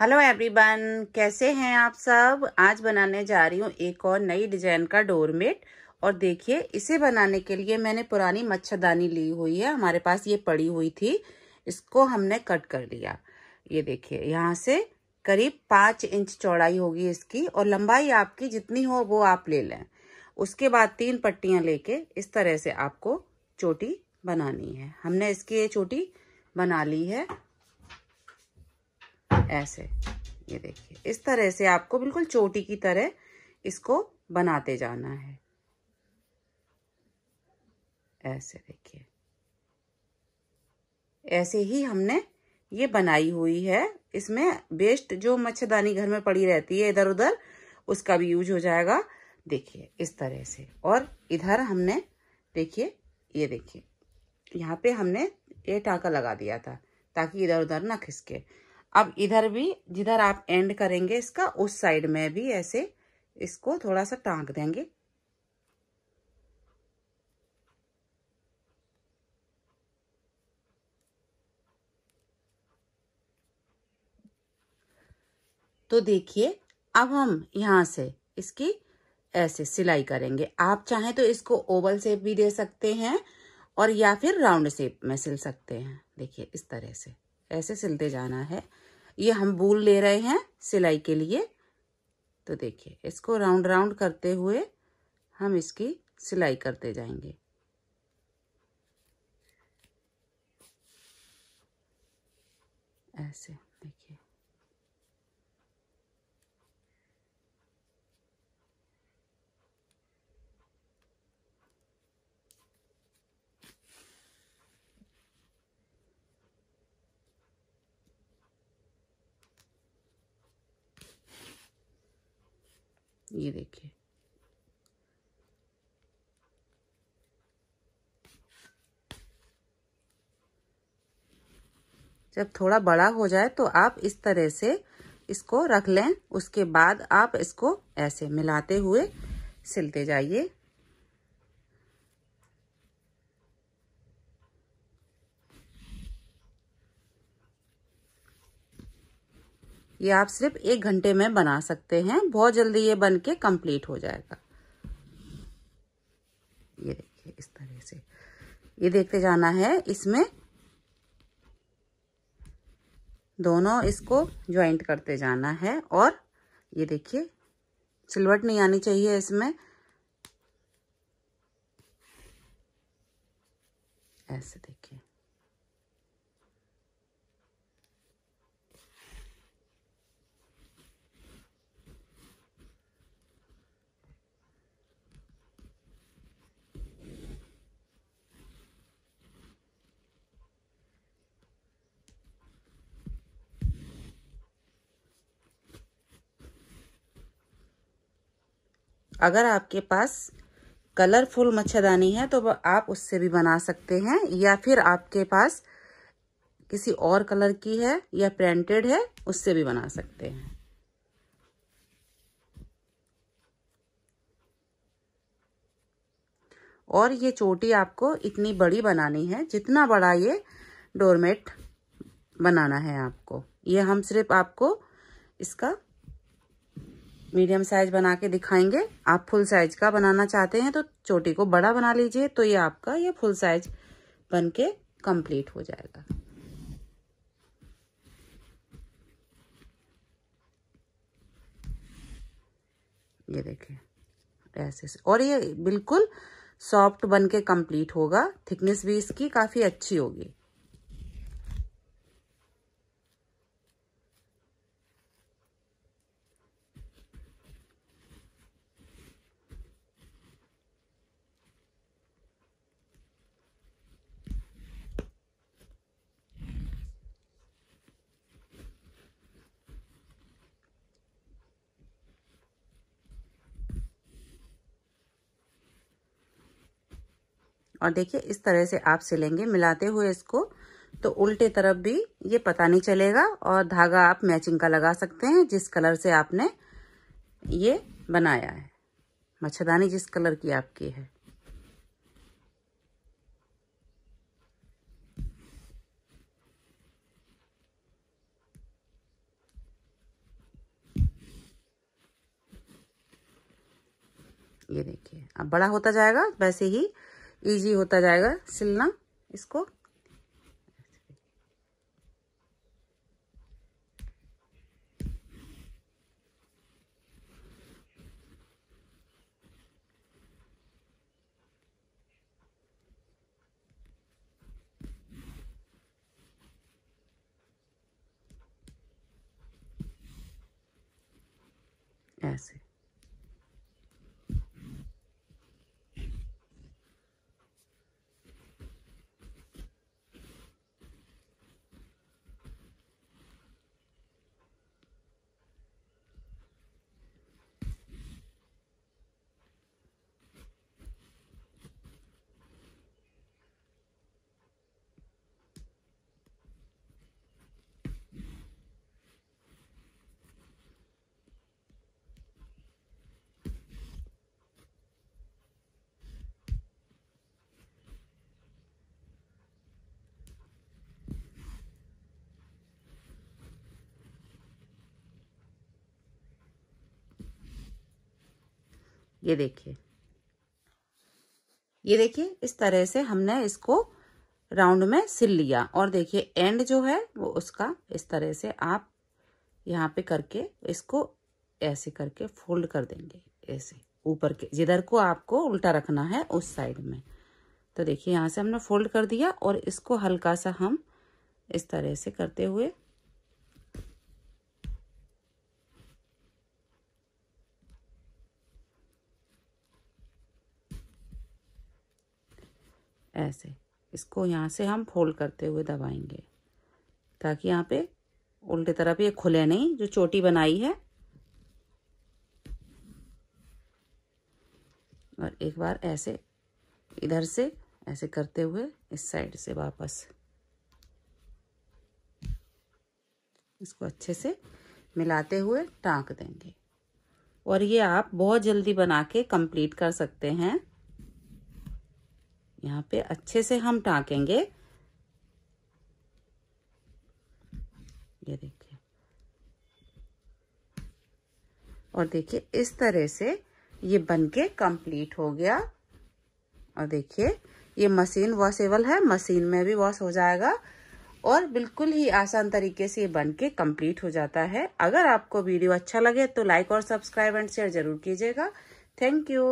hello everyone कैसे हैं आप सब आज बनाने जा रही हूँ एक और नई डिजाइन का डोरमेट और देखिए इसे बनाने के लिए मैंने पुरानी मच्छरदानी ली हुई है हमारे पास ये पड़ी हुई थी इसको हमने कट कर लिया ये देखिए यहाँ से करीब पाँच इंच चौड़ाई होगी इसकी और लंबाई आपकी जितनी हो वो आप ले लें उसके बाद तीन पट्टियाँ लेके इस तरह से आपको चोटी बनानी है हमने इसकी ये चोटी बना ली है ऐसे ये देखिए इस तरह से आपको बिल्कुल चोटी की तरह इसको बनाते जाना है ऐसे देखिए ऐसे ही हमने ये बनाई हुई है इसमें बेस्ट जो मच्छरदानी घर में पड़ी रहती है इधर उधर उसका भी यूज हो जाएगा देखिए इस तरह से और इधर हमने देखिए ये देखिए यहाँ पे हमने ये टाका लगा दिया था ताकि इधर उधर ना खिसके अब इधर भी जिधर आप एंड करेंगे इसका उस साइड में भी ऐसे इसको थोड़ा सा टांग देंगे तो देखिए अब हम यहां से इसकी ऐसे सिलाई करेंगे आप चाहें तो इसको ओवल शेप भी दे सकते हैं और या फिर राउंड शेप में सिल सकते हैं देखिए इस तरह से ऐसे सिलते जाना है ये हम बूल ले रहे हैं सिलाई के लिए तो देखिए इसको राउंड राउंड करते हुए हम इसकी सिलाई करते जाएंगे ऐसे देखिए ये देखिए जब थोड़ा बड़ा हो जाए तो आप इस तरह से इसको रख लें उसके बाद आप इसको ऐसे मिलाते हुए सिलते जाइए ये आप सिर्फ एक घंटे में बना सकते हैं बहुत जल्दी ये बन के कम्प्लीट हो जाएगा ये देखिए इस तरह से ये देखते जाना है इसमें दोनों इसको ज्वाइंट करते जाना है और ये देखिए सिलवट नहीं आनी चाहिए इसमें ऐसे देखिए अगर आपके पास कलरफुल मच्छरदानी है तो आप उससे भी बना सकते हैं या फिर आपके पास किसी और कलर की है या प्रिंटेड है उससे भी बना सकते हैं और ये चोटी आपको इतनी बड़ी बनानी है जितना बड़ा ये डोरमेट बनाना है आपको ये हम सिर्फ आपको इसका मीडियम साइज बना के दिखाएंगे आप फुल साइज का बनाना चाहते हैं तो चोटी को बड़ा बना लीजिए तो ये आपका ये फुल साइज बन के कंप्लीट हो जाएगा ये देखिए ऐसे से और ये बिल्कुल सॉफ्ट बन के कम्प्लीट होगा थिकनेस भी इसकी काफ़ी अच्छी होगी और देखिए इस तरह से आप सिलेंगे मिलाते हुए इसको तो उल्टे तरफ भी ये पता नहीं चलेगा और धागा आप मैचिंग का लगा सकते हैं जिस कलर से आपने ये बनाया है मच्छरदानी जिस कलर की आपकी है ये देखिए अब बड़ा होता जाएगा वैसे ही इजी होता जाएगा सिलना इसको ऐसे ये देखिए ये देखिए इस तरह से हमने इसको राउंड में सिल लिया और देखिए एंड जो है वो उसका इस तरह से आप यहाँ पे करके इसको ऐसे करके फोल्ड कर देंगे ऐसे ऊपर के जिधर को आपको उल्टा रखना है उस साइड में तो देखिए यहाँ से हमने फोल्ड कर दिया और इसको हल्का सा हम इस तरह से करते हुए ऐसे इसको यहाँ से हम फोल्ड करते हुए दबाएंगे ताकि यहाँ पे उल्टे तरफ ये खुले नहीं जो चोटी बनाई है और एक बार ऐसे इधर से ऐसे करते हुए इस साइड से वापस इसको अच्छे से मिलाते हुए टाँक देंगे और ये आप बहुत जल्दी बना के कंप्लीट कर सकते हैं यहाँ पे अच्छे से हम टाकेंगे ये देखिए और देखिए इस तरह से ये बनके कंप्लीट हो गया और देखिए ये मशीन वॉशेबल है मशीन में भी वॉश हो जाएगा और बिल्कुल ही आसान तरीके से ये बन के कम्प्लीट हो जाता है अगर आपको वीडियो अच्छा लगे तो लाइक और सब्सक्राइब एंड शेयर जरूर कीजिएगा थैंक यू